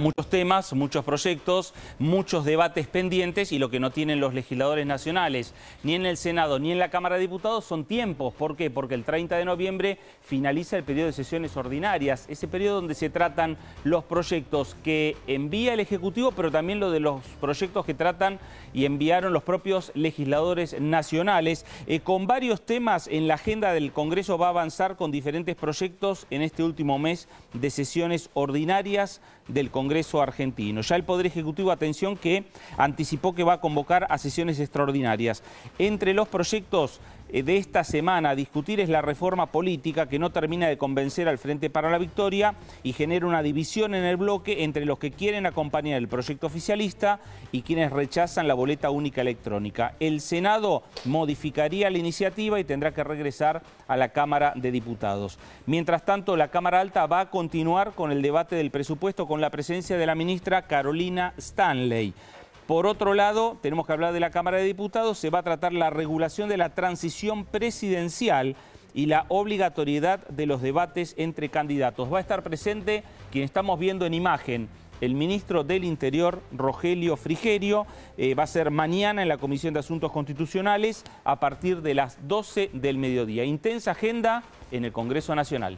muchos temas, muchos proyectos, muchos debates pendientes y lo que no tienen los legisladores nacionales, ni en el Senado ni en la Cámara de Diputados, son tiempos. ¿Por qué? Porque el 30 de noviembre finaliza el periodo de sesiones ordinarias, ese periodo donde se tratan los proyectos que envía el Ejecutivo, pero también lo de los proyectos que tratan y enviaron los propios legisladores nacionales. Eh, con varios temas en la agenda del Congreso va a avanzar con diferentes proyectos en este último mes de sesiones ordinarias del Congreso. Congreso argentino. Ya el Poder Ejecutivo, atención, que anticipó que va a convocar a sesiones extraordinarias. Entre los proyectos eh, de esta semana discutir es la reforma política que no termina de convencer al Frente para la Victoria y genera una división en el bloque entre los que quieren acompañar el proyecto oficialista y quienes rechazan la boleta única electrónica. El Senado modificaría la iniciativa y tendrá que regresar a la Cámara de Diputados. Mientras tanto, la Cámara Alta va a continuar con el debate del presupuesto con la presencia de la ministra Carolina Stanley. Por otro lado, tenemos que hablar de la Cámara de Diputados, se va a tratar la regulación de la transición presidencial y la obligatoriedad de los debates entre candidatos. Va a estar presente quien estamos viendo en imagen, el ministro del Interior, Rogelio Frigerio. Eh, va a ser mañana en la Comisión de Asuntos Constitucionales a partir de las 12 del mediodía. Intensa agenda en el Congreso Nacional.